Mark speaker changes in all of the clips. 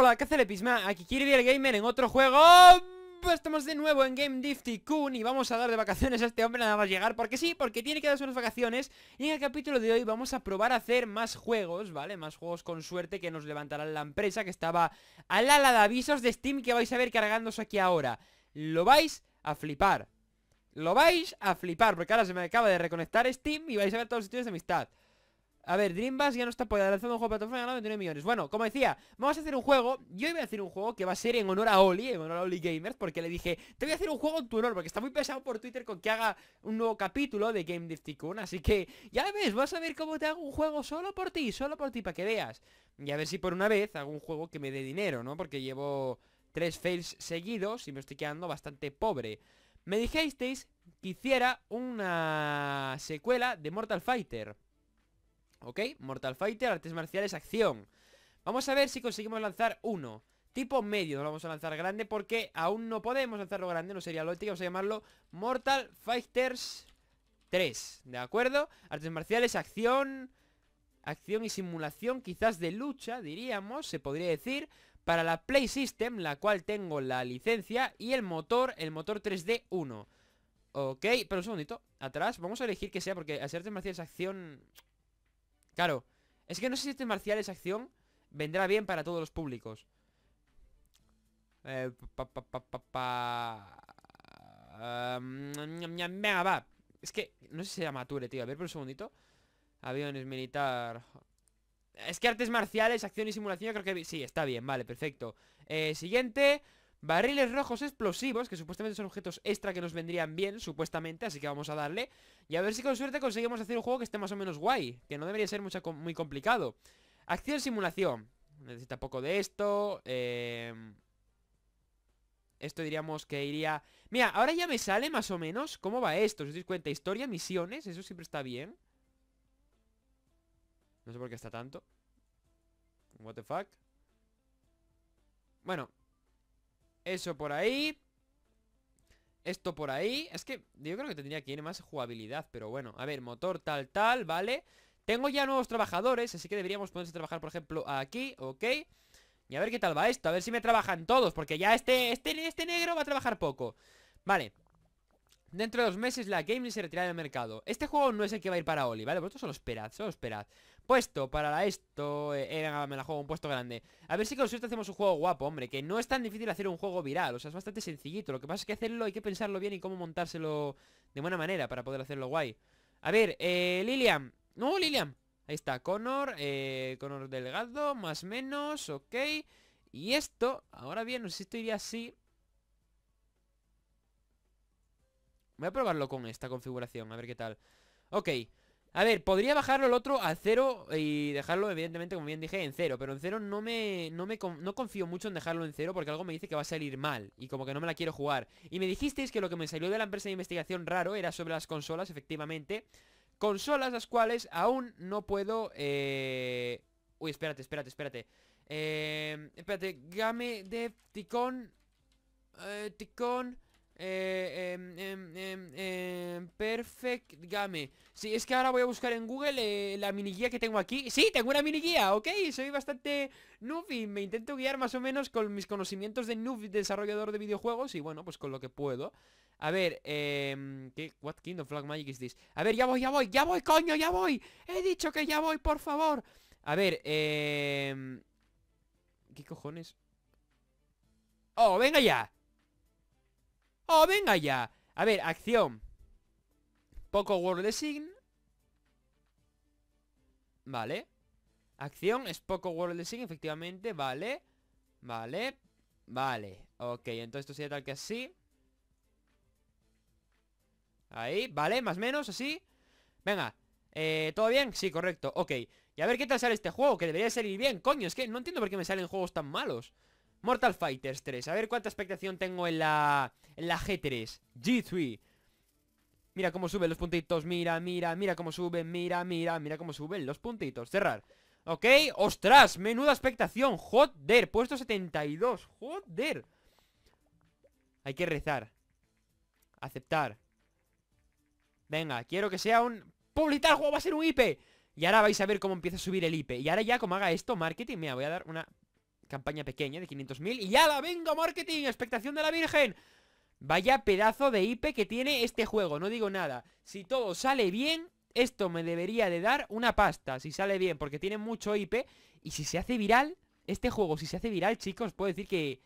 Speaker 1: Hola, ¿qué hace el Episma? Aquí quiere el Gamer en otro juego Estamos de nuevo en Game Difty Kun y vamos a dar de vacaciones a este hombre nada más llegar Porque sí, porque tiene que darse unas vacaciones Y en el capítulo de hoy vamos a probar a hacer más juegos, ¿vale? Más juegos con suerte que nos levantarán la empresa que estaba al ala de avisos de Steam que vais a ver cargándose aquí ahora Lo vais a flipar Lo vais a flipar, porque ahora se me acaba de reconectar Steam y vais a ver todos los sitios de amistad a ver, Dreambass ya no está lanzando un juego de plataforma de 29 millones. Bueno, como decía, vamos a hacer un juego. Yo iba a hacer un juego que va a ser en honor a Oli, en honor a Oli Gamers, porque le dije, te voy a hacer un juego en tu honor, porque está muy pesado por Twitter con que haga un nuevo capítulo de Game Diff Así que, ya ves, vas a ver cómo te hago un juego solo por ti, solo por ti, para que veas. Y a ver si por una vez hago un juego que me dé dinero, ¿no? Porque llevo tres fails seguidos y me estoy quedando bastante pobre. Me dijisteis que hiciera una secuela de Mortal Fighter. ¿Ok? Mortal Fighter, artes marciales, acción Vamos a ver si conseguimos lanzar uno Tipo medio, lo vamos a lanzar grande porque aún no podemos lanzarlo grande, no sería lo vamos a llamarlo Mortal Fighters 3, ¿de acuerdo? Artes marciales, acción, acción y simulación, quizás de lucha, diríamos, se podría decir, para la Play System, la cual tengo la licencia, y el motor, el motor 3D 1. Ok, pero un segundito, atrás, vamos a elegir que sea, porque artes marciales acción Claro, es que no sé si este marciales, acción vendrá bien para todos los públicos. Es que no sé si se llama tío. A ver por un segundito. Aviones militar. Es que artes marciales, acción y simulación, creo que... Sí, está bien, vale, perfecto eh, Siguiente Barriles rojos explosivos, que supuestamente son objetos extra que nos vendrían bien, supuestamente, así que vamos a darle. Y a ver si con suerte conseguimos hacer un juego que esté más o menos guay, que no debería ser muy complicado. Acción simulación. Necesita poco de esto. Em, esto diríamos que iría... Mira, ahora ya me sale más o menos cómo va esto. Si os dais cuenta, historia, misiones, eso siempre está bien. No sé por qué está tanto. What the fuck. Bueno, eso por ahí Esto por ahí Es que yo creo que tendría que ir más jugabilidad Pero bueno, a ver, motor tal, tal, vale Tengo ya nuevos trabajadores Así que deberíamos ponerse a trabajar, por ejemplo, aquí Ok, y a ver qué tal va esto A ver si me trabajan todos, porque ya este Este, este negro va a trabajar poco Vale Dentro de dos meses la Game se retirará del mercado Este juego no es el que va a ir para Oli, ¿vale? Vosotros solo esperad, solo esperad puesto para esto eh, era, me la juego, un puesto grande A ver si con suerte hacemos un juego guapo, hombre Que no es tan difícil hacer un juego viral O sea, es bastante sencillito Lo que pasa es que hacerlo hay que pensarlo bien y cómo montárselo de buena manera Para poder hacerlo guay A ver, eh, Lilian No, Lilian Ahí está, Connor eh, Connor Delgado, más menos, ok Y esto, ahora bien, no sé si esto iría así Voy a probarlo con esta configuración, a ver qué tal Ok, a ver, podría bajarlo el otro a cero y dejarlo, evidentemente, como bien dije, en cero. Pero en cero no me, no me no confío mucho en dejarlo en cero porque algo me dice que va a salir mal y como que no me la quiero jugar. Y me dijisteis que lo que me salió de la empresa de investigación raro era sobre las consolas, efectivamente. Consolas las cuales aún no puedo... Eh... Uy, espérate, espérate, espérate. Eh, espérate, game de Ticón... Eh, ticón... Eh, em, em, em, perfect Game si es que ahora voy a buscar en Google eh, la mini guía que tengo aquí Sí, tengo una mini guía, ok Soy bastante noob y me intento guiar más o menos con mis conocimientos de noob desarrollador de videojuegos Y bueno, pues con lo que puedo a ver, eh, What kind of flag magic is this? A ver, ya voy, ya voy, ya voy, coño, ya voy He dicho que ya voy, por favor A ver, eh... ¿Qué cojones? ¡Oh, venga ya! ¡Oh, venga ya! A ver, acción Poco World Design Vale Acción es poco World Design, efectivamente Vale Vale Vale Ok, entonces esto sería tal que así Ahí, vale, más o menos, así Venga, eh, ¿todo bien? Sí, correcto, ok Y a ver qué tal sale este juego, que debería salir bien Coño, es que no entiendo por qué me salen juegos tan malos Mortal Fighters 3. A ver cuánta expectación tengo en la, en la G3. G3. Mira cómo suben los puntitos. Mira, mira, mira cómo suben. Mira, mira, mira cómo suben los puntitos. Cerrar. ¿Ok? ¡Ostras! Menuda expectación. Joder. Puesto 72. Joder. Hay que rezar. Aceptar. Venga, quiero que sea un... Publicitar va a ser un IP. Y ahora vais a ver cómo empieza a subir el IP. Y ahora ya como haga esto, marketing, mira, voy a dar una Campaña pequeña de 500.000 Y ya la vengo, marketing, expectación de la virgen Vaya pedazo de IP que tiene este juego, no digo nada Si todo sale bien, esto me debería de dar una pasta Si sale bien, porque tiene mucho IP Y si se hace viral, este juego si se hace viral, chicos Puedo decir que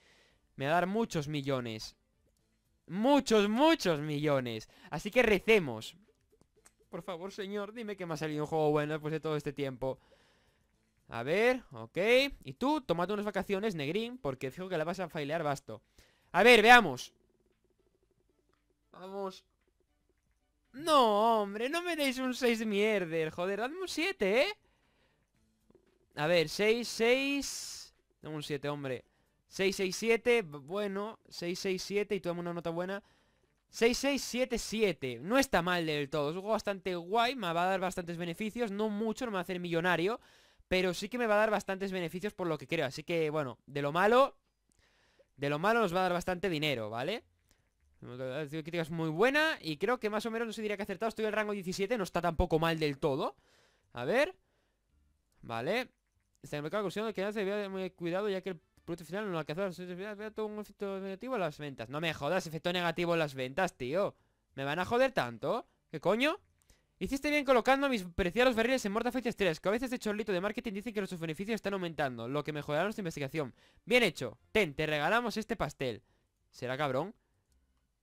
Speaker 1: me va a dar muchos millones Muchos, muchos millones Así que recemos Por favor, señor, dime que me ha salido un juego bueno después de todo este tiempo a ver, ok. Y tú, tomate unas vacaciones, negrín, porque fijo que la vas a failear basto. A ver, veamos. Vamos. No, hombre, no me deis un 6 de mierder. Joder, dadme un 7, ¿eh? A ver, 6, 6... Dame un 7, hombre. 6, 6, 7, bueno. 6, 6, 7 y tú una nota buena. 6, 6, 7, 7... No está mal del todo. Es un juego bastante guay. Me va a dar bastantes beneficios. No mucho, no me va a hacer millonario. Pero sí que me va a dar bastantes beneficios por lo que creo. Así que, bueno, de lo malo... De lo malo nos va a dar bastante dinero, ¿vale? Crítica es muy buena y creo que más o menos no se diría que acertado. Estoy en el rango 17, no está tampoco mal del todo. A ver. Vale. Está en el mercado que muy cuidado ya que el producto final no alcanzó todo un efecto negativo en las ventas. No me jodas, efecto negativo en las ventas, tío. ¿Me van a joder tanto? ¿Qué coño? Hiciste bien colocando mis preciados barriles en Mortal 3, que a veces de chorlito de marketing dicen que nuestros beneficios están aumentando, lo que mejorará nuestra investigación. Bien hecho. Ten, te regalamos este pastel. ¿Será cabrón?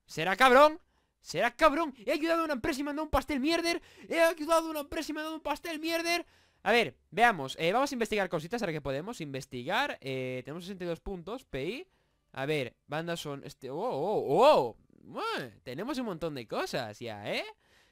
Speaker 1: ¿Será cabrón? ¿Será cabrón? He ayudado a una empresa y me han dado un pastel mierder. He ayudado a una empresa y me han dado un pastel mierder. A ver, veamos. Eh, vamos a investigar cositas ahora que podemos. Investigar. Eh, tenemos 62 puntos. PI. A ver, bandas son... Este... ¡Oh, oh, oh. tenemos un montón de cosas ya, ¿eh?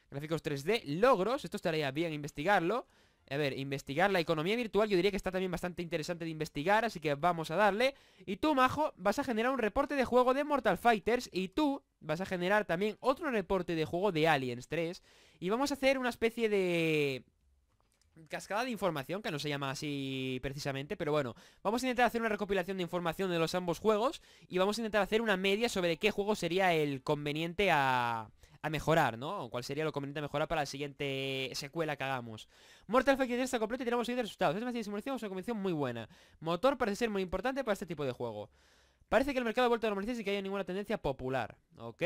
Speaker 1: Gráficos 3D, logros, esto estaría bien investigarlo a ver, investigar la economía virtual yo diría que está también bastante interesante de investigar, así que vamos a darle. Y tú, Majo, vas a generar un reporte de juego de Mortal Fighters y tú vas a generar también otro reporte de juego de Aliens 3. Y vamos a hacer una especie de cascada de información, que no se llama así precisamente, pero bueno, vamos a intentar hacer una recopilación de información de los ambos juegos y vamos a intentar hacer una media sobre qué juego sería el conveniente a mejorar, ¿no? ¿Cuál sería lo conveniente mejorar para la siguiente secuela que hagamos? Mortal Fighter está completo y tenemos de resultados. Es más, simulación es una convención muy buena. Motor parece ser muy importante para este tipo de juego. Parece que el mercado ha vuelto a normalizarse y que haya ninguna tendencia popular. ¿Ok?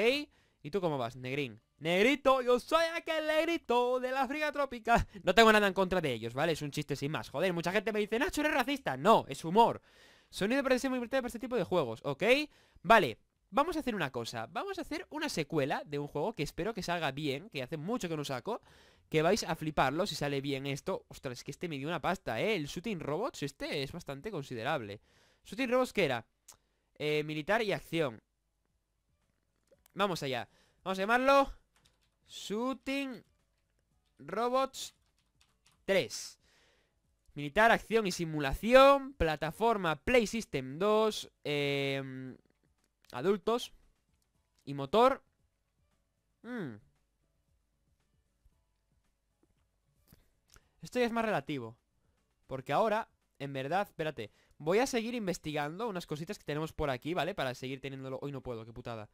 Speaker 1: ¿Y tú cómo vas, negrín? Negrito, yo soy aquel negrito de la friga Trópica! No tengo nada en contra de ellos, ¿vale? Es un chiste sin más. Joder, mucha gente me dice, Nacho, eres racista. No, es humor. Sonido parece ser muy importante para este tipo de juegos, ¿ok? Vale, Vamos a hacer una cosa, vamos a hacer una secuela de un juego que espero que salga bien, que hace mucho que no saco, que vais a fliparlo si sale bien esto. Ostras, es que este me dio una pasta, ¿eh? El Shooting Robots, este es bastante considerable. ¿Shooting Robots qué era? Eh, militar y acción. Vamos allá. Vamos a llamarlo Shooting Robots 3. Militar, acción y simulación. Plataforma Play System 2. Eh Adultos. Y motor. Mm. Esto ya es más relativo. Porque ahora, en verdad, espérate. Voy a seguir investigando unas cositas que tenemos por aquí, ¿vale? Para seguir teniéndolo. Hoy no puedo, qué putada.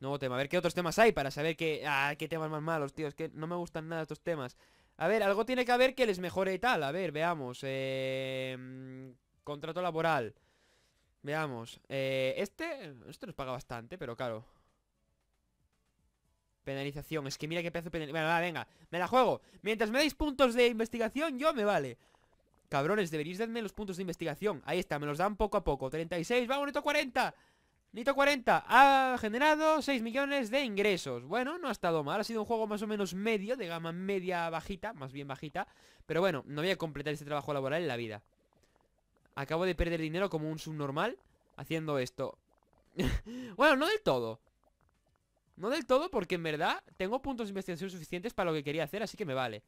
Speaker 1: Nuevo tema. A ver qué otros temas hay para saber qué... Ah, qué temas más malos, tío. Es que no me gustan nada estos temas. A ver, algo tiene que haber que les mejore y tal. A ver, veamos. Eh, mm, contrato laboral. Veamos. Eh, este, este... nos paga bastante, pero claro. Penalización. Es que mira qué pedazo de penalización. Venga, venga. Me la juego. Mientras me dais puntos de investigación, yo me vale. Cabrones, deberíais darme los puntos de investigación. Ahí está, me los dan poco a poco. 36. ¡Vamos, bonito 40! Nito 40 ha generado 6 millones de ingresos. Bueno, no ha estado mal. Ha sido un juego más o menos medio, de gama media bajita, más bien bajita. Pero bueno, no voy a completar este trabajo laboral en la vida. Acabo de perder dinero como un subnormal haciendo esto. bueno, no del todo. No del todo porque en verdad tengo puntos de investigación suficientes para lo que quería hacer, así que me vale.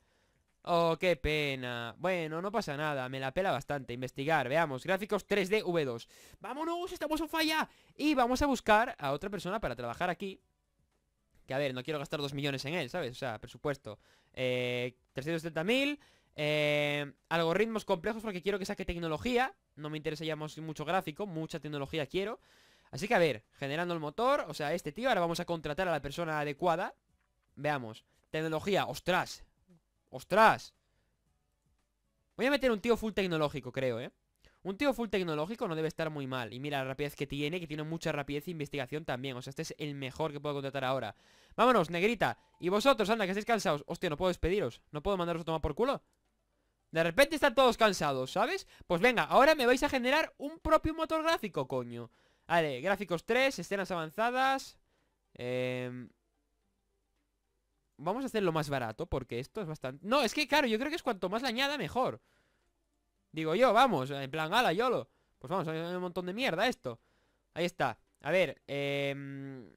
Speaker 1: Oh, qué pena. Bueno, no pasa nada, me la pela bastante. Investigar, veamos. Gráficos 3D V2. ¡Vámonos! ¡Estamos en falla! Y vamos a buscar a otra persona para trabajar aquí. Que a ver, no quiero gastar dos millones en él, ¿sabes? O sea, presupuesto. Eh, 370.000. Eh, algoritmos complejos porque quiero que saque tecnología No me interesa ya mucho gráfico Mucha tecnología quiero Así que a ver, generando el motor O sea, este tío, ahora vamos a contratar a la persona adecuada Veamos, tecnología, ostras Ostras Voy a meter un tío full tecnológico, creo, eh un tío full tecnológico no debe estar muy mal. Y mira la rapidez que tiene, que tiene mucha rapidez e investigación también. O sea, este es el mejor que puedo contratar ahora. Vámonos, negrita. Y vosotros, anda, que estáis cansados. Hostia, no puedo despediros. No puedo mandaros a tomar por culo. De repente están todos cansados, ¿sabes? Pues venga, ahora me vais a generar un propio motor gráfico, coño Vale, gráficos 3, escenas avanzadas em, Vamos a hacerlo más barato Porque esto es bastante... No, es que claro, yo creo que es cuanto más la añada mejor Digo yo, vamos, en plan, ala, yolo Pues vamos, hay un montón de mierda esto Ahí está, a ver em,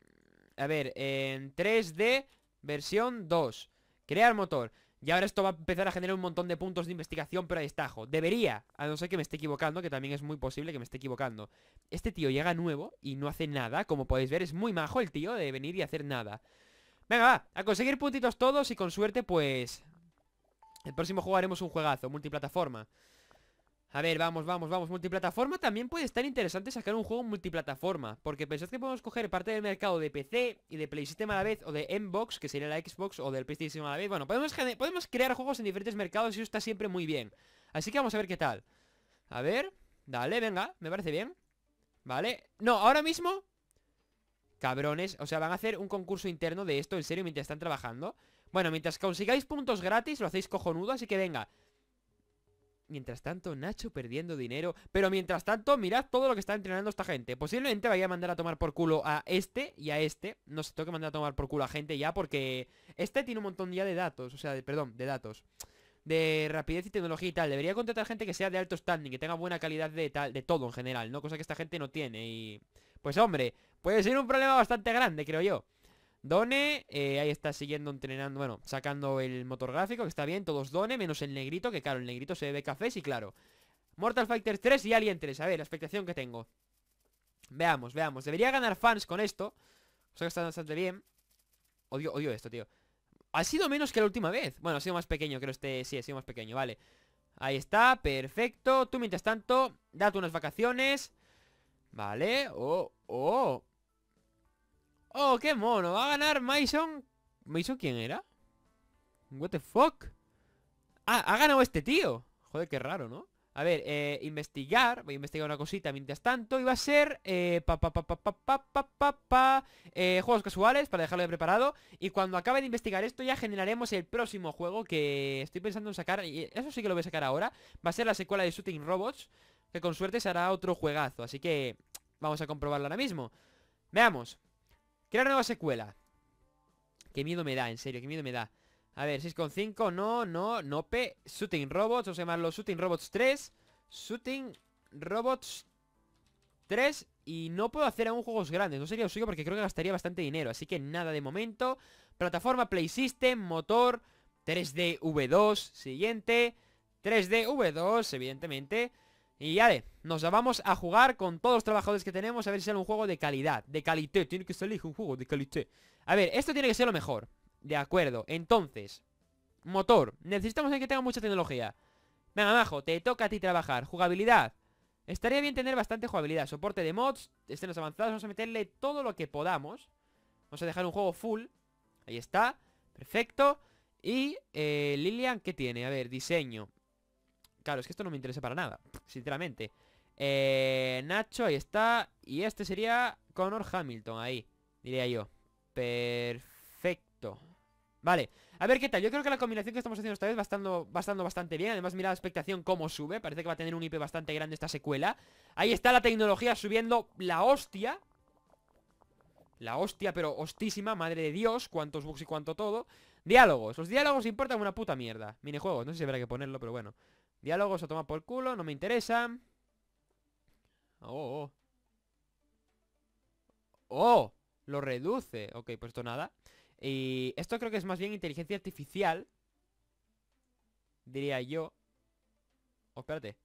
Speaker 1: A ver, en 3D versión 2 Crear motor y ahora esto va a empezar a generar un montón de puntos de investigación, pero a destajo. Debería, a no ser que me esté equivocando, que también es muy posible que me esté equivocando. Este tío llega nuevo y no hace nada, como podéis ver, es muy majo el tío de venir y hacer nada. Venga, va, a conseguir puntitos todos y con suerte, pues... El próximo juego haremos un juegazo, multiplataforma. A ver, vamos, vamos, vamos Multiplataforma también puede estar interesante sacar un juego multiplataforma Porque pensad que podemos coger parte del mercado de PC y de PlayStation a la vez O de Mbox, que sería la Xbox, o del PlayStation a la vez Bueno, podemos, podemos crear juegos en diferentes mercados y eso está siempre muy bien Así que vamos a ver qué tal A ver, dale, venga, me parece bien Vale, no, ahora mismo Cabrones, o sea, van a hacer un concurso interno de esto, en serio, mientras están trabajando Bueno, mientras consigáis puntos gratis, lo hacéis cojonudo, así que venga Mientras tanto, Nacho perdiendo dinero. Pero mientras tanto, mirad todo lo que está entrenando esta gente. Posiblemente vaya a mandar a tomar por culo a este y a este. No sé, tengo que mandar a tomar por culo a gente ya porque... Este tiene un montón ya de datos. O sea, de, perdón, de datos. De rapidez y tecnología y tal. Debería contratar gente que sea de alto standing, que tenga buena calidad de tal, de todo en general, ¿no? Cosa que esta gente no tiene y... Pues hombre, puede ser un problema bastante grande, creo yo. Done, eh, ahí está siguiendo entrenando, bueno, sacando el motor gráfico, que está bien, todos Done, menos el negrito, que claro, el negrito se bebe cafés y claro. Mortal Fighter 3 y Alien 3, a ver, la expectación que tengo. Veamos, veamos, debería ganar fans con esto, o sea que está bastante bien. Odio, odio esto, tío. Ha sido menos que la última vez. Bueno, ha sido más pequeño, creo este, sí, ha sido más pequeño, vale. Ahí está, perfecto. Tú mientras tanto, date unas vacaciones. Vale, oh, oh Oh, qué mono. Va a ganar Mason. ¿Mason quién era? What the fuck? Ah, ha ganado este tío. Joder, qué raro, ¿no? A ver, eh, investigar, voy a investigar una cosita mientras tanto, y va a ser eh, pa, pa, pa, eh, juegos casuales para dejarlo de preparado. Y cuando acabe de investigar esto ya generaremos el próximo juego que estoy pensando en sacar, y eso sí que lo voy a sacar ahora, va a ser la secuela de Shooting Robots, que con suerte hará otro juegazo, así que vamos a comprobarlo ahora mismo. Veamos. Crear nueva secuela. Qué miedo me da, en serio, qué miedo me da. A ver, 6.5, no, no, no P. Shooting Robots, vamos a llamarlo Shooting Robots 3. Shooting Robots 3 y no puedo hacer aún juegos grandes, no sería lo suyo porque creo que gastaría bastante dinero, así que nada de momento. Plataforma Play System, motor, 3D V2, siguiente, 3D V2, evidentemente. Y vale, nos vamos a jugar con todos los trabajadores que tenemos A ver si sale un juego de calidad, de calité Tiene que salir un juego de calité A ver, esto tiene que ser lo mejor De acuerdo, entonces Motor, necesitamos que tenga mucha tecnología Venga, Majo, te toca a ti trabajar Jugabilidad Estaría bien tener bastante jugabilidad Soporte de mods, escenas avanzadas Vamos a meterle todo lo que podamos Vamos a dejar un juego full Ahí está, perfecto Y eh, Lilian, ¿qué tiene? A ver, diseño Claro, es que esto no me interesa para nada, sinceramente. Eh, Nacho, ahí está. Y este sería Connor Hamilton, ahí, diría yo. Perfecto. Vale, a ver qué tal, yo creo que la combinación que estamos haciendo esta vez va estando, bastante bien Además mira la expectación cómo sube, parece que va a tener un IP bastante grande esta secuela Ahí está la tecnología subiendo la hostia La hostia, pero hostísima, madre de Dios, cuántos bugs y cuánto todo Diálogos, los diálogos importan una puta mierda Minijuegos, no sé si habrá que ponerlo, pero bueno Diálogos a tomar por culo, no me interesa oh, oh, oh. ¡Oh! Lo reduce. Ok, pues esto nada. Y esto creo que es más bien inteligencia artificial. Diría yo. Oh, espérate.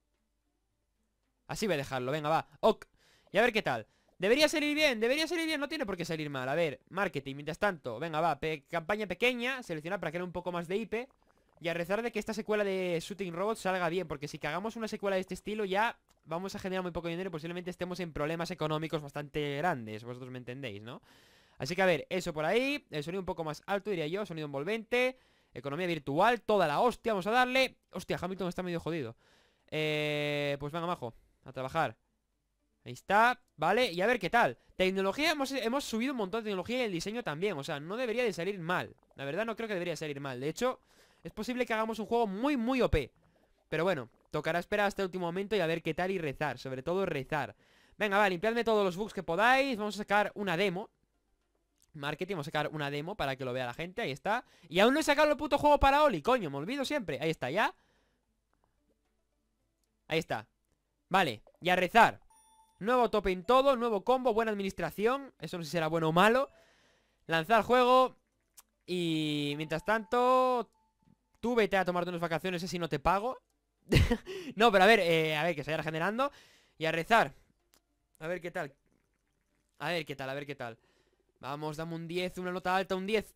Speaker 1: Así voy a dejarlo, venga, va. Ok. Y a ver qué tal. Debería salir bien, debería salir bien, no tiene por qué salir mal. A ver, marketing, mientras tanto. Venga, va, campaña pequeña, seleccionar para que crear un poco más de IP. Y a rezar de que esta secuela de Shooting Robots salga bien, porque si cagamos una secuela de este estilo ya vamos a generar muy poco dinero y posiblemente estemos en problemas económicos bastante grandes, vosotros me entendéis, ¿no? Así que a ver, eso por ahí, el sonido un poco más alto diría yo, sonido envolvente, economía virtual, toda la hostia, vamos a darle... Hostia, Hamilton está medio jodido. Eh, pues venga, majo, a trabajar. Ahí está, ¿vale? Y a ver qué tal Tecnología, hemos, hemos, subido un montón de tecnología y el diseño también O sea, no debería de salir mal La verdad no creo que debería salir mal De hecho, es posible que hagamos un juego muy, muy OP Pero bueno, tocará esperar hasta el último momento Y a ver qué tal y rezar, sobre todo rezar Venga, va, limpiadme todos los bugs que podáis Vamos a sacar una demo Marketing, vamos a sacar una demo para que lo vea la gente Ahí está, y aún no he sacado el puto juego para Oli Coño, me olvido siempre, ahí está, ya Ahí está Vale, y a rezar Nuevo tope en todo, nuevo combo, buena administración Eso no sé si será bueno o malo Lanzar juego Y mientras tanto Tú vete a tomarte unas vacaciones, si no te pago. no, pero a ver, eh, a ver, que se vaya regenerando. Y a rezar. A ver qué tal. A ver qué tal, a ver qué tal. Vamos, dame un 10, una nota alta, un 10.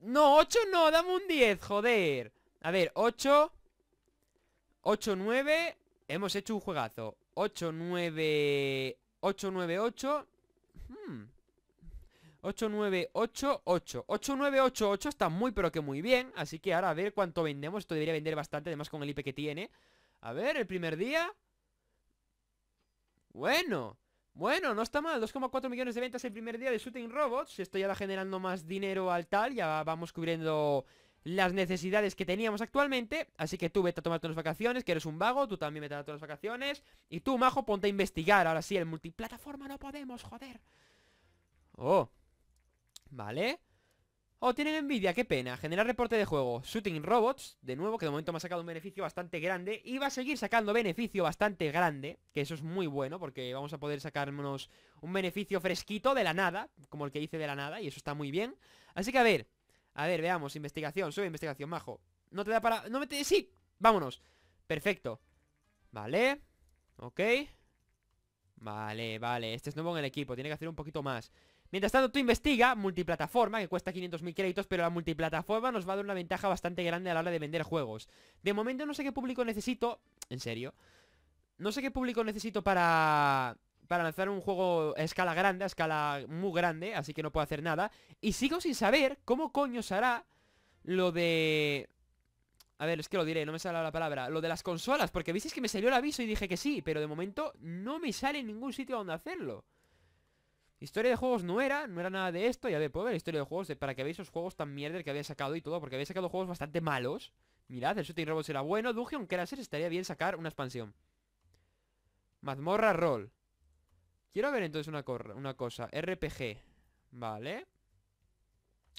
Speaker 1: No, 8 no, dame un 10, joder. A ver, 8. 8, 9. Hemos hecho un juegazo. 8, 9. 8, 9, 8. Hmm. 8988 8988 está muy pero que muy bien Así que ahora a ver cuánto vendemos Esto debería vender bastante, además con el IP que tiene A ver, el primer día Bueno Bueno, no está mal 2,4 millones de ventas el primer día de Shooting Robots Esto ya va generando más dinero al tal Ya vamos cubriendo las necesidades que teníamos actualmente Así que tú vete a tomarte las vacaciones Que eres un vago, tú también vete a todas las vacaciones Y tú, majo, ponte a investigar Ahora sí, el multiplataforma no podemos, joder Oh, ¿Vale? o oh, tienen envidia, qué pena Generar reporte de juego Shooting Robots, de nuevo, que de momento me ha sacado un beneficio bastante grande Y va a seguir sacando beneficio bastante grande Que eso es muy bueno, porque vamos a poder sacarnos un beneficio fresquito de la nada Como el que hice de la nada, y eso está muy bien Así que a ver, a ver, veamos Investigación, sube investigación, majo No te da para... no me sí, vámonos Perfecto Vale, ok Vale, vale, este es nuevo en el equipo Tiene que hacer un poquito más Mientras tanto, tú investiga multiplataforma, que cuesta 500.000 créditos, pero la multiplataforma nos va a dar una ventaja bastante grande a la hora de vender juegos. De momento no sé qué público necesito, en serio, no sé qué público necesito para para lanzar un juego a escala grande, a escala muy grande, así que no puedo hacer nada. Y sigo sin saber cómo coño se hará lo de... A ver, es que lo diré, no me sale la palabra. Lo de las consolas, porque visteis que me salió el aviso y dije que sí, pero de momento no me sale en ningún sitio donde hacerlo. Historia de juegos no era, no era nada de esto Ya de poder historia de juegos, para que veáis los juegos tan mierder que había sacado y todo Porque había sacado juegos bastante malos Mirad, el Shooting Robots era bueno Dungeon ser estaría bien sacar una expansión Mazmorra Roll Quiero ver entonces una, cosa RPG Vale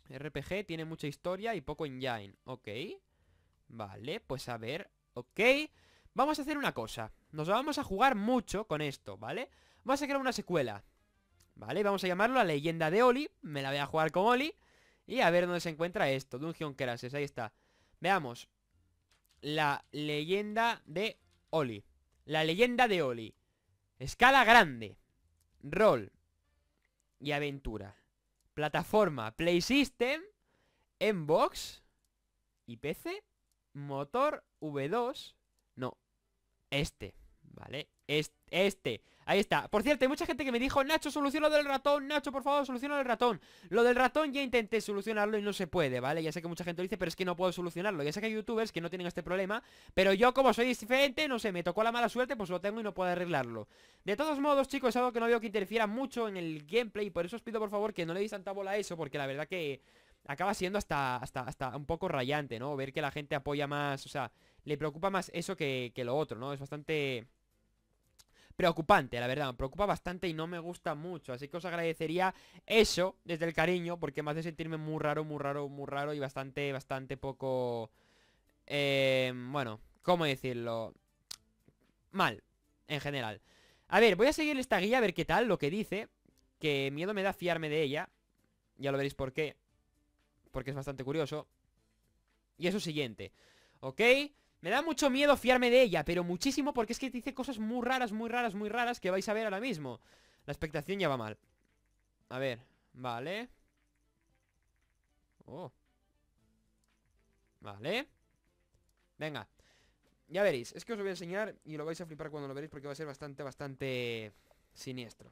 Speaker 1: RPG tiene mucha historia y poco engine Ok Vale, pues a ver Ok Vamos a hacer una cosa Nos vamos a jugar mucho con esto, ¿vale? Vamos a crear una secuela ¿Vale? Vamos a llamarlo la leyenda de Oli. Me la voy a jugar con Oli. Y a ver dónde se encuentra esto. Dungeon Crashes, ahí está. Veamos. La leyenda de Oli. La leyenda de Oli. Escala grande. Rol. Y aventura. Plataforma. Play System. En box. Y PC. Motor V2. No. Este. Vale, este, ahí está Por cierto, hay mucha gente que me dijo Nacho, soluciona lo del ratón Nacho, por favor, soluciona del ratón Lo del ratón ya intenté solucionarlo y no se puede, ¿vale? Ya sé que mucha gente lo dice, pero es que no puedo solucionarlo Ya sé que hay youtubers que no tienen este problema Pero yo, como soy diferente, no sé, me tocó la mala suerte Pues lo tengo y no puedo arreglarlo De todos modos, chicos, es algo que no veo que interfiera mucho en el gameplay Por eso os pido, por favor, que no le deis tanta bola a eso Porque la verdad que acaba siendo hasta, hasta, hasta un poco rayante, ¿no? Ver que la gente apoya más, o sea le preocupa más eso que, lo otro, ¿no? Es bastante preocupante, la verdad, me preocupa bastante y no me gusta mucho, así que os agradecería eso desde el cariño, porque me hace sentirme muy raro, muy raro, muy raro y bastante, bastante poco, eh, bueno, ¿cómo decirlo? Mal, en general. A ver, voy a seguir esta guía a ver qué tal, lo que dice, que miedo me da fiarme de ella, ya lo veréis por qué, porque es bastante curioso. Y eso siguiente, ¿ok? Me da mucho miedo fiarme de ella, pero muchísimo porque es que dice cosas muy raras, muy raras, muy raras que vais a ver ahora mismo. La expectación ya va mal. A ver, vale. Oh. Vale. Venga. Ya veréis, es que os lo voy a enseñar y lo vais a flipar cuando lo veréis porque va a ser bastante, bastante siniestro.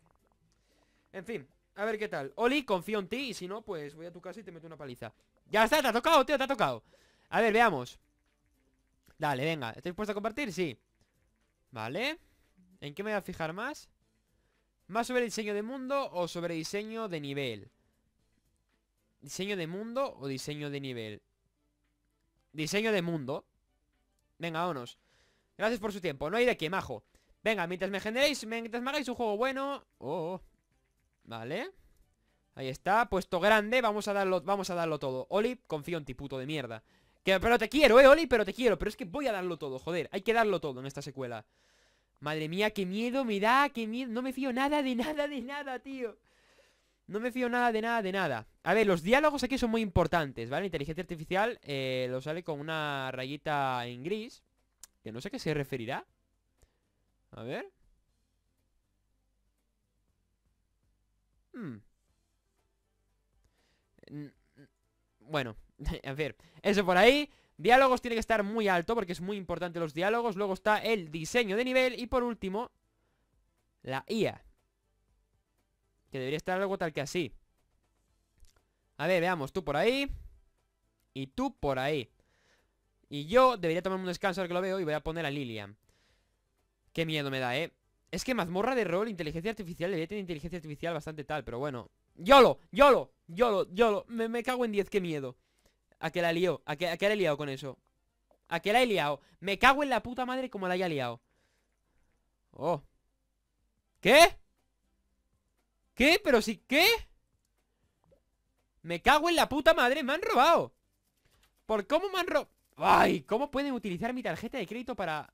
Speaker 1: En fin, a ver qué tal. Oli, confío en ti y si no, pues voy a tu casa y te meto una paliza. Ya está, te ha tocado, tío, te ha tocado. A ver, veamos. Dale, venga, ¿estáis dispuesto a compartir? Sí Vale ¿En qué me voy a fijar más? ¿Más sobre diseño de mundo o sobre diseño de nivel? ¿Diseño de mundo o diseño de nivel? Diseño de mundo Venga, vámonos Gracias por su tiempo, no hay de qué, majo Venga, mientras me generéis, mientras me hagáis un juego bueno oh, oh. Vale Ahí está, puesto grande, vamos a darlo, vamos a darlo todo Oli, confío en ti, puto de mierda pero te quiero, eh, Oli, pero te quiero Pero es que voy a darlo todo, joder, hay que darlo todo en esta secuela Madre mía, qué miedo me da, qué miedo No me fío nada de nada, de nada, tío no me fío nada de nada de nada. A ver, los diálogos aquí son muy importantes, ¿vale? Inteligencia artificial eh, lo sale con una rayita en gris. Que no sé a qué se referirá. A ver. Hmm. Bueno, en fin, eso por ahí. Diálogos tiene que estar muy alto porque es muy importante los diálogos. Luego está el diseño de nivel y por último, la IA. Que debería estar algo tal que así. A ver, veamos, tú por ahí y tú por ahí. Y yo debería tomarme un descanso ahora que lo veo y voy a poner a Lilian. Qué miedo me da, ¿eh? Es que mazmorra de rol, inteligencia artificial, debería tener inteligencia artificial bastante tal, pero bueno. ¡Yolo! ¡Yolo! ¡Yolo! ¡Yolo! Me, me cago en 10, qué miedo. ¿A que la lió? ¿A que, a la he liado con eso? ¿A que la he liado? Me cago en la puta madre como la haya liado Oh ¿Qué? ¿Qué? ¿Pero si qué? Me cago en la puta madre, me han robado ¿Por cómo me han robado? ¡Ay! ¿Cómo pueden utilizar mi tarjeta de crédito para...?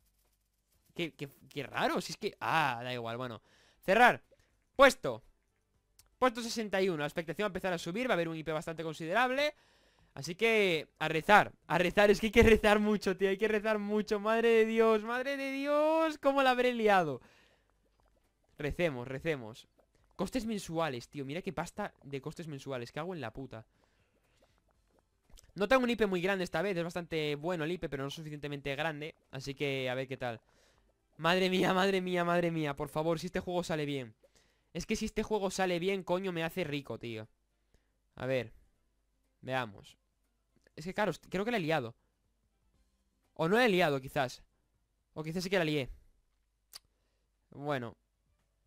Speaker 1: Qué, qué, qué raro, si es que... Ah, da igual, bueno Cerrar Puesto Puesto 61, la expectación va a empezar a subir Va a haber un IP bastante considerable Así que a rezar, a rezar, es que hay que rezar mucho, tío, hay que rezar mucho, madre de Dios, madre de Dios, cómo la habré liado. Recemos, recemos. Costes mensuales, tío, mira qué pasta de costes mensuales, ¿qué hago en la puta. No tengo un IP muy grande esta vez, es bastante bueno el IP, pero no suficientemente grande, así que a ver qué tal. Madre mía, madre mía, madre mía, por favor, si este juego sale bien. Es que si este juego sale bien, coño, me hace rico, tío. A ver, veamos. Es que claro, creo que la he liado O no la he liado quizás O quizás sí que la lié Bueno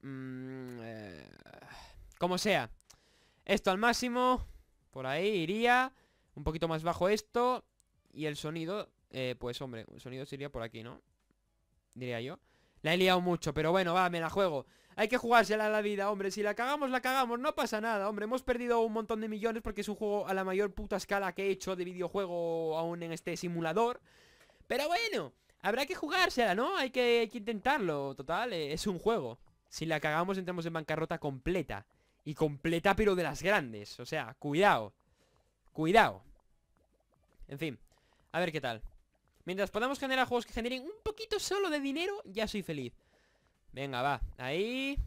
Speaker 1: mm, eh, Como sea Esto al máximo Por ahí iría Un poquito más bajo esto Y el sonido eh, Pues hombre, el sonido sería por aquí, ¿no? Diría yo La he liado mucho, pero bueno, va, me la juego hay que jugársela a la vida, hombre Si la cagamos, la cagamos, no pasa nada, hombre Hemos perdido un montón de millones porque es un juego a la mayor puta escala que he hecho de videojuego Aún en este simulador Pero bueno, habrá que jugársela, ¿no? Hay que, hay que intentarlo, total, eh, es un juego Si la cagamos entramos en bancarrota completa Y completa pero de las grandes O sea, cuidado Cuidado En fin, a ver qué tal Mientras podamos generar juegos que generen un poquito solo de dinero, ya soy feliz. Venga, va, ahí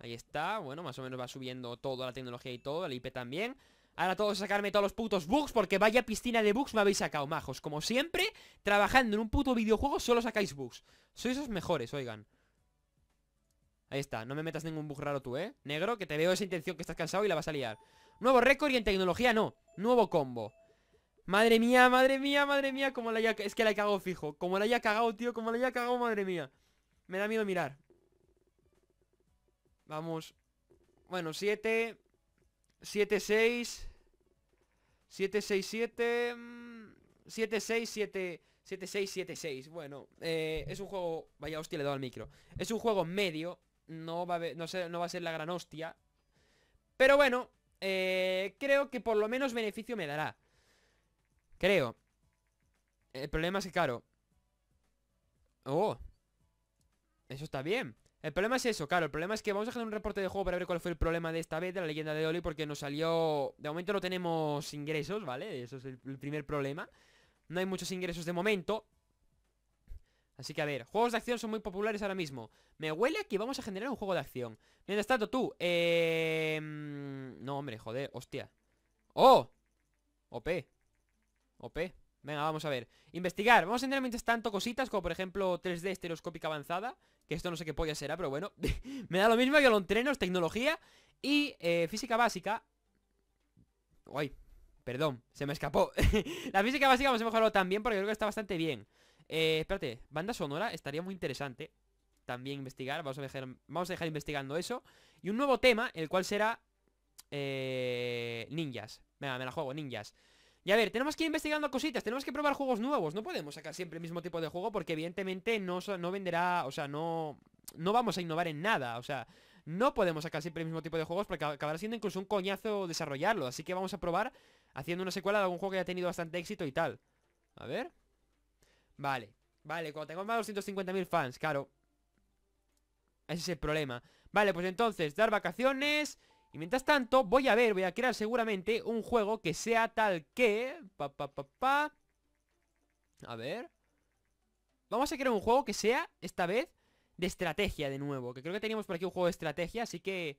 Speaker 1: Ahí está, bueno, más o menos va subiendo todo La tecnología y todo, el IP también Ahora todos sacarme todos los putos bugs Porque vaya piscina de bugs me habéis sacado, majos Como siempre, trabajando en un puto videojuego Solo sacáis bugs, sois los mejores, oigan Ahí está, no me metas ningún bug raro tú, ¿eh? Negro, que te veo esa intención que estás cansado y la vas a liar Nuevo récord y en tecnología no Nuevo combo Madre mía, madre mía, madre mía Como la ya Es que la he cagado fijo Como la haya cagado, tío Como la haya cagado, madre mía me da miedo mirar. Vamos. Bueno, 7. 7, 6. 7, 6, 7. 7, 6, 7. 7, 6, 7, 6. Bueno, eh, es un juego... Vaya hostia, le he dado al micro. Es un juego medio. No va a, ser la gran hostia. Pero bueno, eh, creo que por lo menos beneficio me dará. Creo. El problema es que, claro... Oh, eso está bien El problema es eso, claro El problema es que vamos a hacer un reporte de juego Para ver cuál fue el problema de esta vez De la leyenda de Oli Porque nos salió... De momento no tenemos ingresos, ¿vale? Eso es el, primer problema No hay muchos ingresos de momento Así que a ver, juegos de acción son muy populares ahora mismo Me huele a que vamos a generar un juego de acción Mientras tanto, tú eh... No, hombre, joder, hostia ¡Oh! OP OP Venga, vamos a ver Investigar, vamos a tener mientras tanto cositas Como por ejemplo 3D estereoscópica avanzada Que esto no sé qué polla será, pero bueno Me da lo mismo, yo lo entreno, tecnología Y eh, física básica Uy, perdón, se me escapó La física básica vamos a mejorarlo también Porque creo que está bastante bien eh, espérate, banda sonora estaría muy interesante También investigar, vamos a dejar, vamos a dejar investigando eso Y un nuevo tema, el cual será eh, Ninjas, venga, me la juego, ninjas y a ver, tenemos que ir investigando cositas, tenemos que probar juegos nuevos No podemos sacar siempre el mismo tipo de juego Porque evidentemente no, venderá, o sea, no, no vamos a innovar en nada O sea, no podemos sacar siempre el mismo tipo de juegos porque acabará siendo incluso un coñazo desarrollarlo. Así que vamos a probar haciendo una secuela de algún juego que haya tenido bastante éxito y tal. A ver. Vale, vale, cuando tengamos más de 250.000 fans, claro. Ese es el problema. Vale, pues entonces, dar vacaciones, y mientras tanto, voy a ver, voy a crear seguramente un juego que sea tal que... Pa, pa, pa, pa. A ver. Vamos a crear un juego que sea, esta vez, de estrategia de nuevo. Que creo que teníamos por aquí un juego de estrategia, así que...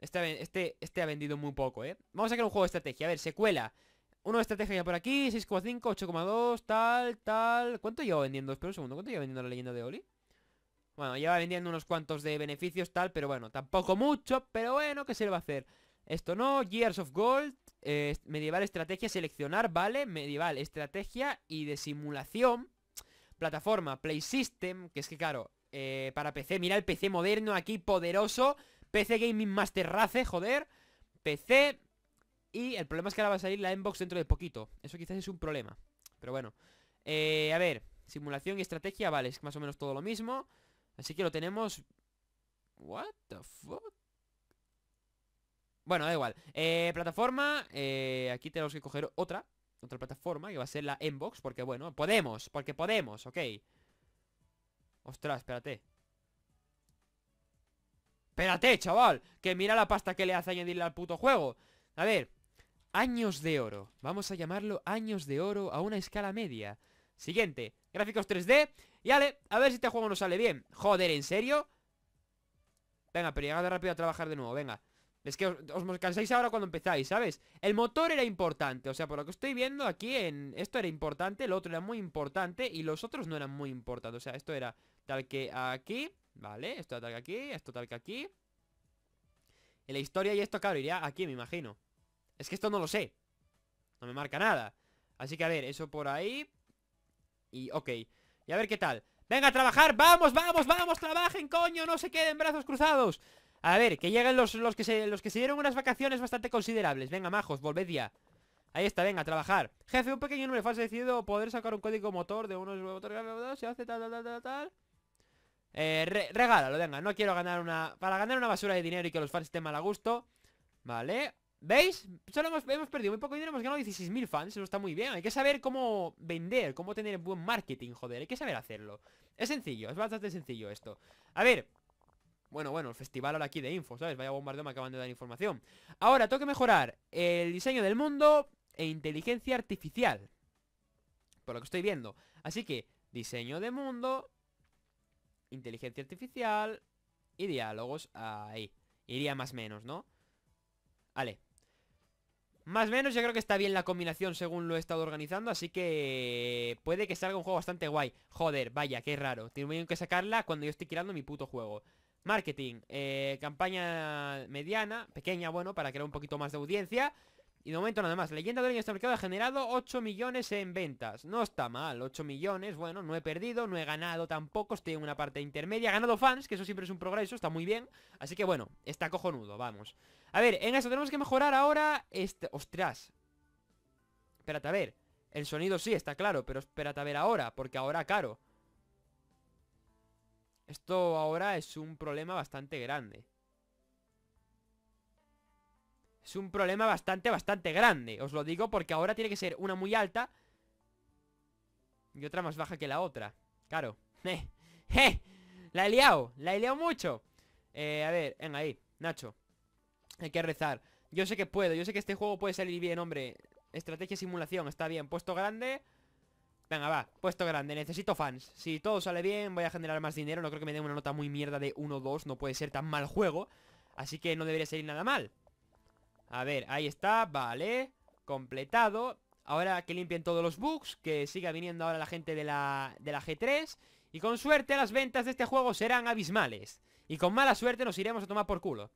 Speaker 1: Este, este, este ha vendido muy poco, ¿eh? Vamos a crear un juego de estrategia. A ver, secuela. Uno de estrategia ya por aquí, 6,5, 8,2, tal, tal... ¿Cuánto llevo vendiendo? Espera un segundo, ¿cuánto llevo vendiendo la leyenda de Oli? Bueno, lleva vendiendo unos cuantos de beneficios tal, pero bueno, tampoco mucho, pero bueno, ¿qué se le va a hacer? Esto no, Years of Gold, eh, medieval estrategia, seleccionar, vale, medieval estrategia y de simulación, plataforma, Play System, que es que claro, eh, para PC, mira el PC moderno aquí, poderoso, PC Gaming Master Race, joder, PC, y el problema es que ahora va a salir la inbox dentro de poquito, eso quizás es un problema, pero bueno, eh, a ver, simulación y estrategia, vale, es más o menos todo lo mismo, Así que lo tenemos... What the fuck? Bueno, da igual. Eh, plataforma, eh, aquí tenemos que coger otra. Otra plataforma, que va a ser la inbox, porque bueno, podemos, porque podemos, ok. Ostras, espérate. Espérate, chaval, que mira la pasta que le hace añadirle al puto juego. A ver, años de oro. Vamos a llamarlo años de oro a una escala media. Siguiente, gráficos 3D y a ver si este juego nos sale bien Joder, ¿en serio? Venga, pero llegad rápido a trabajar de nuevo, venga Es que os, cansáis ahora cuando empezáis, ¿sabes? El motor era importante, o sea, por lo que estoy viendo aquí en Esto era importante, lo otro era muy importante Y los otros no eran muy importantes O sea, esto era tal que aquí Vale, esto tal que aquí, esto tal que aquí En la historia y esto, claro, iría aquí, me imagino Es que esto no lo sé No me marca nada Así que a ver, eso por ahí Y ok y a ver qué tal Venga, a trabajar, vamos, vamos, vamos, trabajen, coño No se queden brazos cruzados A ver, que lleguen los, los, que se, los que se dieron unas vacaciones bastante considerables Venga, majos, volved ya Ahí está, venga, a trabajar Jefe, un pequeño número falso decidido poder sacar un código motor De unos regala se hace tal, tal, tal, tal eh, regálalo, venga No quiero ganar una... Para ganar una basura de dinero y que los falses estén mal a gusto Vale, ¿Veis? Solo hemos, perdido muy poco dinero, hemos ganado 16.000 fans, eso está muy bien. Hay que saber cómo vender, cómo tener buen marketing, joder, hay que saber hacerlo. Es sencillo, es bastante sencillo esto. A ver, bueno, bueno, el festival ahora aquí de info, ¿sabes? Vaya bombardeo me acaban de dar información. Ahora, tengo que mejorar el diseño del mundo e inteligencia artificial. Por lo que estoy viendo. Así que, diseño de mundo, inteligencia artificial y diálogos ahí. Iría más menos, ¿no? Vale, más o menos yo creo que está bien la combinación según lo he estado organizando Así que puede que salga un juego bastante guay Joder, vaya, qué raro Tienen que sacarla cuando yo estoy tirando mi puto juego Marketing, eh, campaña mediana, pequeña, bueno, para crear un poquito más de audiencia Y de momento nada más Leyenda de este mercado ha generado 8 millones en ventas No está mal, 8 millones, bueno, no he perdido, no he ganado tampoco Estoy en una parte intermedia, he ganado fans, que eso siempre es un progreso, está muy bien Así que bueno, está cojonudo, vamos a ver, en eso tenemos que mejorar ahora este... ¡Ostras! Espérate, a ver. El sonido sí, está claro, pero espérate a ver ahora, porque ahora caro. Esto ahora es un problema bastante grande. Es un problema bastante, bastante grande. Os lo digo porque ahora tiene que ser una muy alta y otra más baja que la otra. Claro. Eh, ¡Eh! La he liado. La he liado mucho. Eh, a ver, venga ahí. Nacho. Hay que rezar Yo sé que puedo, yo sé que este juego puede salir bien, hombre Estrategia y simulación, está bien Puesto grande Venga, va, puesto grande, necesito fans Si todo sale bien, voy a generar más dinero No creo que me den una nota muy mierda de 1-2 No puede ser tan mal juego Así que no debería salir nada mal A ver, ahí está, vale Completado Ahora que limpien todos los bugs Que siga viniendo ahora la gente de la, de la G3 Y con suerte las ventas de este juego serán abismales Y con mala suerte nos iremos a tomar por culo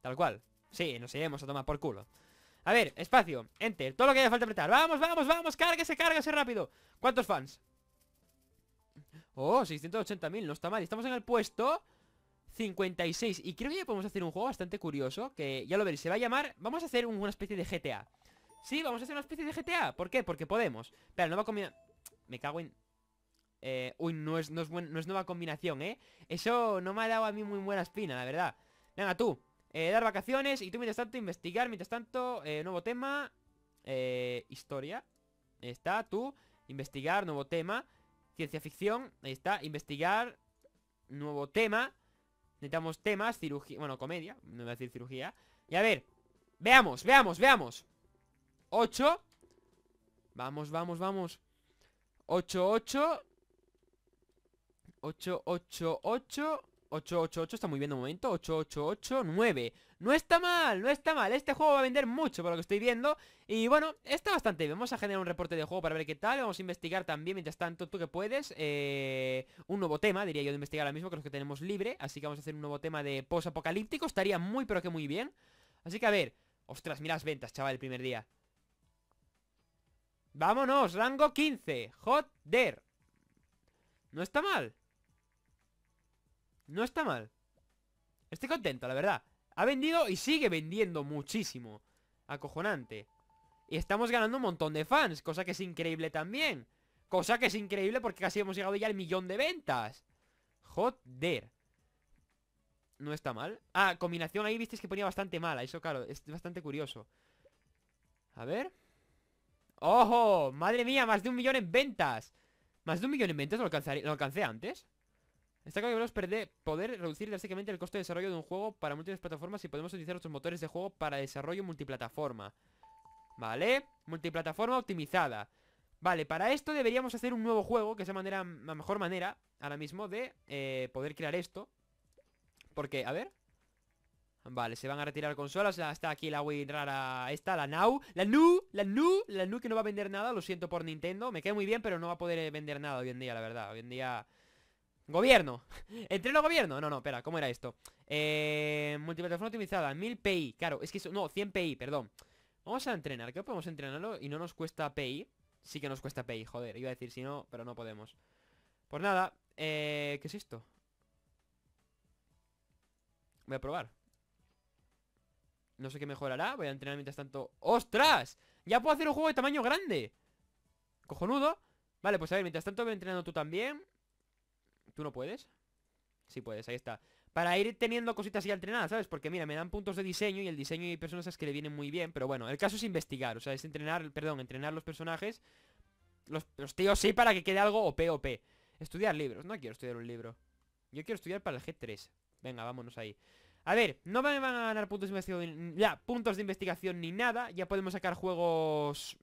Speaker 1: Tal cual Sí, nos iremos a tomar por culo A ver, espacio, enter, todo lo que haya falta apretar Vamos, vamos, vamos, cárguese, cárguese rápido ¿Cuántos fans? Oh, 680.000, no está mal Estamos en el puesto 56 Y creo que podemos hacer un juego bastante curioso Que ya lo veréis, se va a llamar Vamos a hacer una especie de GTA Sí, vamos a hacer una especie de GTA ¿Por qué? Porque podemos Pero no va a Me cago en... Eh, uy, no es, no es nueva combinación, ¿eh? Eso no me ha dado a mí muy buena espina, la verdad Venga, tú eh, dar vacaciones y tú mientras tanto investigar, mientras tanto, eh, nuevo tema, eh, historia, ahí está, tú, investigar, nuevo tema, ciencia ficción, ahí está, investigar, nuevo tema, necesitamos temas, cirugía, bueno, comedia, no voy a decir cirugía, y a ver, veamos, veamos, veamos, 8, vamos, vamos, vamos, 8, 8, 8, 8, 8, 888 está muy bien de momento 8889 No está mal, no está mal Este juego va a vender mucho por lo que estoy viendo Y bueno, está bastante Vamos a generar un reporte de juego para ver qué tal Vamos a investigar también, mientras tanto, tú que puedes eh, Un nuevo tema, diría yo, de investigar ahora mismo Que los que tenemos libre Así que vamos a hacer un nuevo tema de post-apocalíptico Estaría muy, pero que muy bien Así que a ver Ostras, mira las ventas, chaval, el primer día Vámonos, rango 15 Joder No está mal no está mal Estoy contento, la verdad Ha vendido y sigue vendiendo muchísimo Acojonante Y estamos ganando un montón de fans Cosa que es increíble también Cosa que es increíble porque casi hemos llegado ya al millón de ventas Joder No está mal Ah, combinación ahí visteis que ponía bastante mala Eso claro, es bastante curioso A ver ¡Ojo! ¡Madre mía! Más de un millón en ventas Más de un millón en ventas lo, lo alcancé antes Está claro que podemos perder, poder reducir drásticamente el coste de desarrollo de un juego para múltiples plataformas y podemos utilizar otros motores de juego para desarrollo multiplataforma. ¿Vale? Multiplataforma optimizada. Vale, para esto deberíamos hacer un nuevo juego, que es la, manera, la mejor manera ahora mismo de eh, poder crear esto. Porque, a ver... Vale, se van a retirar consolas. Está aquí la Wii rara esta, la Now. La Nu, la Nu, la Nu que no va a vender nada. Lo siento por Nintendo. Me cae muy bien, pero no va a poder vender nada hoy en día, la verdad. Hoy en día... Gobierno Entreno gobierno No, no, espera, ¿cómo era esto? Eh, multiplataforma optimizada 1000 PI, claro, es que eso, no, 100 PI, perdón Vamos a entrenar, que podemos entrenarlo? Y no nos cuesta PI Sí que nos cuesta PI, joder, iba a decir si no, pero no podemos Pues nada, eh, ¿qué es esto? Voy a probar No sé qué mejorará, voy a entrenar mientras tanto ¡Ostras! Ya puedo hacer un juego de tamaño grande Cojonudo Vale, pues a ver, mientras tanto voy entrenando tú también ¿Tú no puedes? Sí puedes, ahí está. Para ir teniendo cositas ya entrenadas, ¿sabes? Porque mira, me dan puntos de diseño y el diseño y personas que le vienen muy bien, pero bueno, el caso es investigar, o sea, es entrenar, perdón, entrenar los personajes, los, tíos sí para que quede algo OP, OP. Estudiar libros, no quiero estudiar un libro. Yo quiero estudiar para el G3. Venga, vámonos ahí. A ver, no me van a ganar puntos de investigación, ya, puntos de investigación ni nada, ya podemos sacar juegos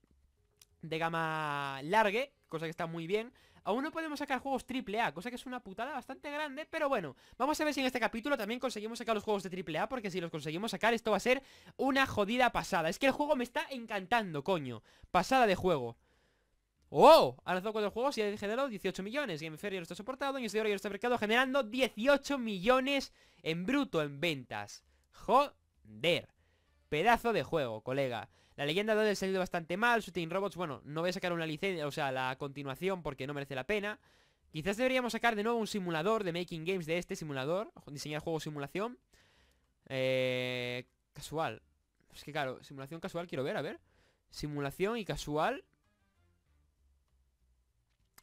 Speaker 1: de gama largue, cosa que está muy bien. Aún no podemos sacar juegos AAA, cosa que es una putada bastante grande, pero bueno, vamos a ver si en este capítulo también conseguimos sacar los juegos de AAA, porque si los conseguimos sacar esto va a ser una jodida pasada. Es que el juego me está encantando, coño. Pasada de juego. ¡Wow! Ha lanzado cuatro juegos y ha generado 18 millones. Game Fair ya lo está soportado, y ya lo está mercado generando 18 millones en bruto en ventas. Joder. Pedazo de juego, colega. La leyenda 2 ha salido bastante mal, Shooting Robots, bueno, no voy a sacar una licencia, o sea, la continuación porque no merece la pena. Quizás deberíamos sacar de nuevo un simulador de Making Games de este simulador, diseñar juego simulación. Eh, casual. Es que claro, simulación casual quiero ver, a ver. Simulación y casual.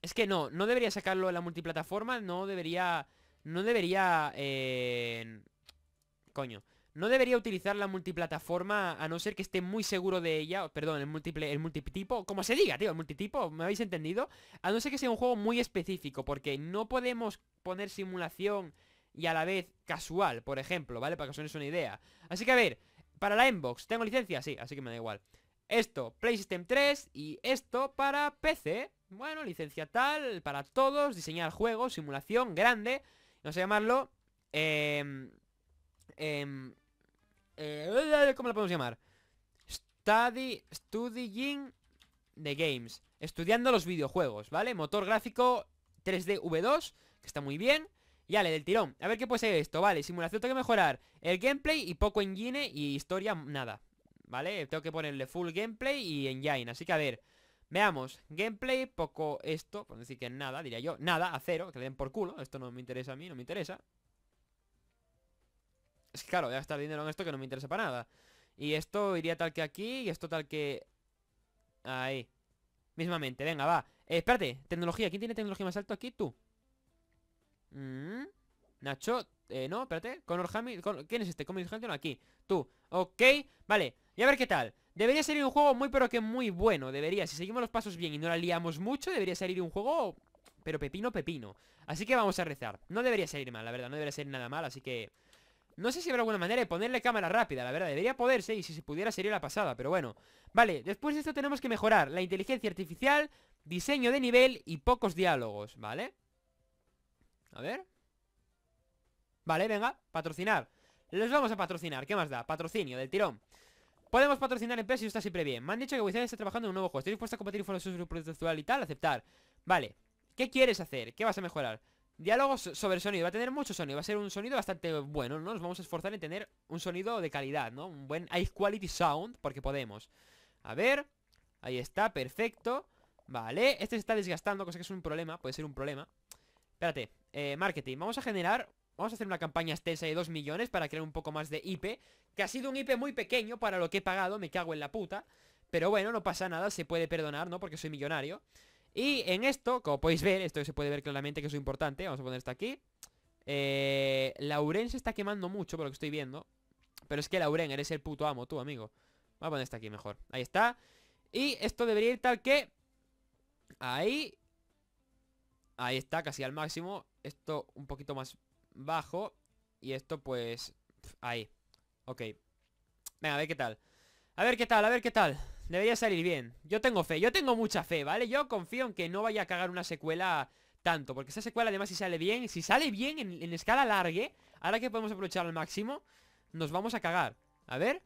Speaker 1: Es que no, no debería sacarlo en la multiplataforma, no debería... No debería... Eh, coño. No debería utilizar la multiplataforma a no ser que esté muy seguro de ella, perdón, el múltiple, el multitipo, como se diga, tío, el multitipo, ¿me habéis entendido? A no ser que sea un juego muy específico, porque no podemos poner simulación y a la vez casual, por ejemplo, ¿vale? Para que os hagáis una idea. Así que a ver, para la inbox, ¿tengo licencia? Sí, así que me da igual. Esto, PlayStation 3 y esto para PC. Bueno, licencia tal, para todos, diseñar juego simulación, grande. no sé llamarlo... Eh, eh, eh, ¿Cómo lo podemos llamar? Study, studying the games. Estudiando los videojuegos, ¿vale? Motor gráfico 3D V2, que está muy bien. Y le del tirón. A ver qué puede ser esto, vale. Simulación tengo que mejorar. El gameplay y poco engine y historia, nada. ¿Vale? Tengo que ponerle full gameplay y engine. Así que a ver. Veamos, gameplay, poco esto, por decir que nada, diría yo, nada, a cero, que le den por culo, esto no me interesa a mí, no me interesa, es que claro, voy a estar dinero en esto que no me interesa para nada Y esto iría tal que aquí Y esto tal que... Ahí Mismamente, venga, va eh, Espérate, tecnología ¿Quién tiene tecnología más alto aquí? Tú mm, Nacho eh, No, espérate Conor Hamilton ¿Quién es este? Conor Hamilton aquí Tú Ok Vale Y a ver qué tal Debería salir un juego muy pero que muy bueno Debería Si seguimos los pasos bien y no la liamos mucho Debería salir un juego Pero pepino, pepino Así que vamos a rezar No debería salir mal, la verdad No debería salir nada mal Así que no sé si habrá alguna manera de ponerle cámara rápida, la verdad. Debería poderse y si se pudiera sería la pasada, pero bueno. Vale, después de esto tenemos que mejorar la inteligencia artificial, diseño de nivel y pocos diálogos, ¿vale? A ver. Vale, venga, patrocinar. Los vamos a patrocinar, ¿qué más da? Patrocinio, del tirón. Podemos patrocinar empresas y está siempre bien. Me han dicho que Wizard está trabajando en un nuevo juego. Estoy dispuesto a competir información sobre el producto actual y tal, aceptar. Vale, ¿qué quieres hacer? ¿Qué vas a mejorar? Diálogos sobre sonido, va a tener mucho sonido, va a ser un sonido bastante bueno, ¿no? Nos vamos a esforzar en tener un sonido de calidad, ¿no? Un buen high quality sound, porque podemos A ver, ahí está, perfecto Vale, este se está desgastando, cosa que es un problema, puede ser un problema Espérate, eh, marketing, vamos a generar Vamos a hacer una campaña extensa de 2 millones para crear un poco más de IP Que ha sido un IP muy pequeño para lo que he pagado, me cago en la puta Pero bueno, no pasa nada, se puede perdonar, ¿no? Porque soy millonario y en esto, como podéis ver, esto se puede ver claramente que es importante Vamos a poner esto aquí eh, Lauren se está quemando mucho por lo que estoy viendo Pero es que Lauren, eres el puto amo, tú, amigo Voy a poner esto aquí mejor Ahí está Y esto debería ir tal que Ahí Ahí está, casi al máximo Esto un poquito más bajo Y esto pues... Ahí Ok Venga, a ver qué tal A ver qué tal, a ver qué tal Debería salir bien Yo tengo fe, yo tengo mucha fe, ¿vale? Yo confío en que no vaya a cagar una secuela tanto Porque esa secuela además si sale bien Si sale bien en, en escala largue Ahora que podemos aprovechar al máximo Nos vamos a cagar A ver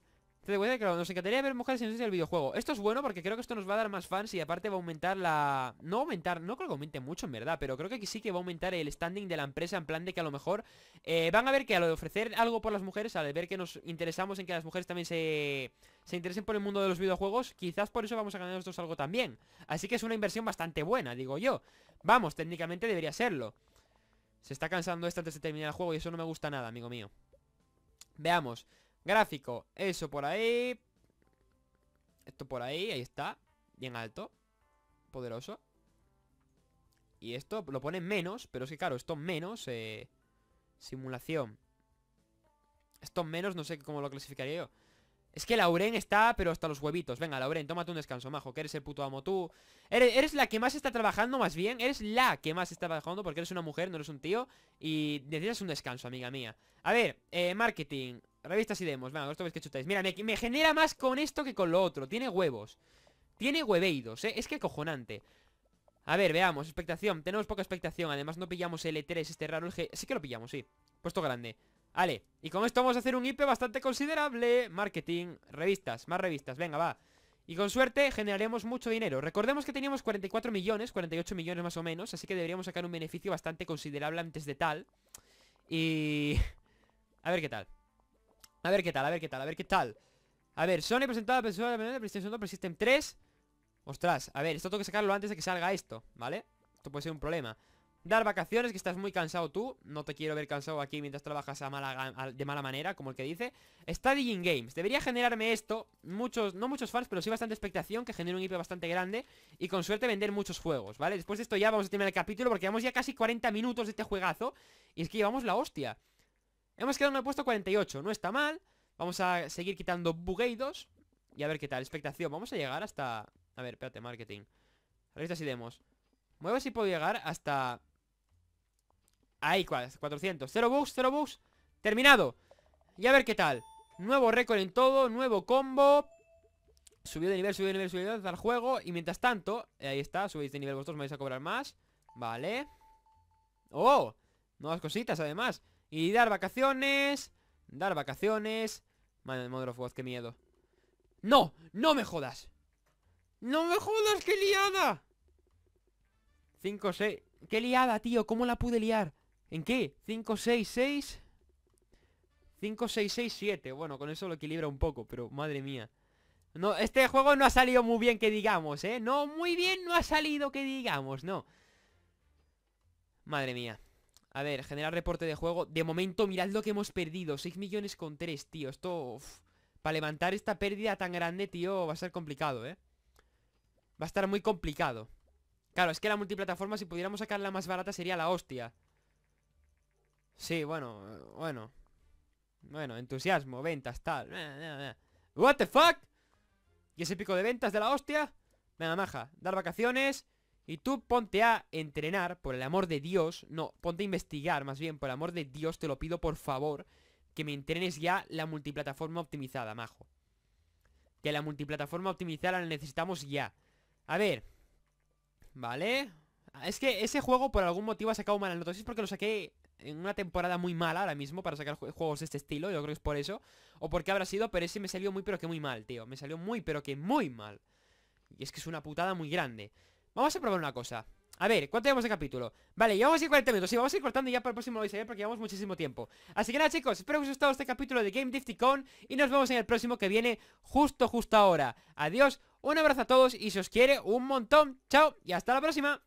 Speaker 1: de nos encantaría ver mujeres en el videojuego. Esto es bueno porque creo que esto nos va a dar más fans y aparte va a aumentar la... No aumentar, no creo que aumente mucho en verdad, pero creo que sí que va a aumentar el standing de la empresa en plan de que a lo mejor eh, van a ver que a lo de ofrecer algo por las mujeres, al ver que nos interesamos en que las mujeres también se, se interesen por el mundo de los videojuegos, quizás por eso vamos a ganar nosotros algo también. Así que es una inversión bastante buena, digo yo. Vamos, técnicamente debería serlo. Se está cansando esta antes de terminar el juego y eso no me gusta nada, amigo mío. Veamos. Gráfico, eso por ahí Esto por ahí, ahí está Bien alto Poderoso Y esto lo pone menos, pero es que claro, esto menos eh, Simulación Esto menos, no sé cómo lo clasificaría yo es que Lauren está, pero hasta los huevitos Venga, Lauren, tómate un descanso, majo, que eres el puto amo tú eres, la que más está trabajando, más bien Eres la que más está trabajando porque eres una mujer, no eres un tío Y necesitas un descanso, amiga mía A ver, eh, marketing Revistas y demos, venga, esto ves que chutáis Mira, me, genera más con esto que con lo otro Tiene huevos Tiene hueveidos, eh, es que cojonante A ver, veamos, expectación, tenemos poca expectación Además no pillamos L3, e este raro el G Sí que lo pillamos, sí, puesto grande Vale, y con esto vamos a hacer un IP bastante considerable Marketing, revistas, más revistas Venga, va y con suerte generaremos mucho dinero. Recordemos que teníamos 44 millones, 48 millones más o menos, así que deberíamos sacar un beneficio bastante considerable antes de tal. Y... A ver qué tal. A ver qué tal, a ver qué tal, a ver qué tal A ver, Sony presentaba de PlayStation 2 PlayStation 3 Ostras, a ver, esto tengo que sacarlo antes de que salga esto, ¿vale? Esto puede ser un problema Dar vacaciones, que estás muy cansado tú No te quiero ver cansado aquí mientras trabajas de mala manera, como el que dice in Games, debería generarme esto Muchos, no muchos fans, pero sí bastante expectación Que genere un IP bastante grande Y con suerte vender muchos juegos, ¿vale? Después de esto ya vamos a terminar el capítulo Porque llevamos ya casi 40 minutos de este juegazo Y es que llevamos la hostia Hemos quedado en el puesto 48, no está mal. Vamos a seguir quitando bugueidos. Y a ver qué tal, expectación. Vamos a llegar hasta... A ver, espérate, marketing. Ahorita si demos. Voy a si puedo llegar hasta... Ahí, 400. Cero bugs, cero bugs. Terminado. Y a ver qué tal. Nuevo récord en todo, nuevo combo. Subido de nivel, subido de nivel, subido, de nivel al juego. Y mientras tanto, eh, ahí está, subís de nivel vosotros, me vais a cobrar más. Vale. ¡Oh! Nuevas cositas, además. Y dar vacaciones Dar vacaciones Madre de Mother of God, qué miedo ¡No! ¡No me jodas! ¡No me jodas! ¡Qué liada! 5, 6 ¡Qué liada, tío! ¿Cómo la pude liar? ¿En qué? 5, 6, 6 5, 6, 6, 7 Bueno, con eso lo equilibra un poco Pero, madre mía no, Este juego no ha salido muy bien que digamos, ¿eh? No, muy bien no ha salido que digamos, no Madre mía a ver, generar reporte de juego. De momento, mirad lo que hemos perdido. 6 millones con 3, tío. Esto... para levantar esta pérdida tan grande, tío, va a ser complicado, ¿eh? Va a estar muy complicado. Claro, es que la multiplataforma, si pudiéramos sacarla más barata, sería la hostia. Sí, bueno, bueno. Bueno, entusiasmo, ventas, tal. What the fuck? ¿Y ese pico de ventas de la hostia? Venga, maja, dar vacaciones y tú ponte a entrenar, por el amor de Dios, no, ponte a investigar más bien, por el amor de Dios, te lo pido por favor, que me entrenes ya la multiplataforma optimizada, majo. Que la multiplataforma optimizada la necesitamos ya. A ver, ¿vale? Es que ese juego por algún motivo ha sacado mala notas, es porque lo saqué en una temporada muy mala ahora mismo para sacar juegos de este estilo, yo creo que es por eso, o porque habrá sido, pero ese me salió muy pero que muy mal, tío, me salió muy pero que muy mal. Y es que es una putada muy grande. Vamos a probar una cosa a ver, ¿cuánto llevamos de capítulo? Vale, llevamos ir 40 minutos y vamos a ir cortando ya para el próximo video porque llevamos muchísimo tiempo Así que nada chicos, espero que os haya gustado este capítulo de Game Difticon Y nos vemos en el próximo que viene justo justo ahora Adiós, un abrazo a todos y si os quiere un montón Chao y hasta la próxima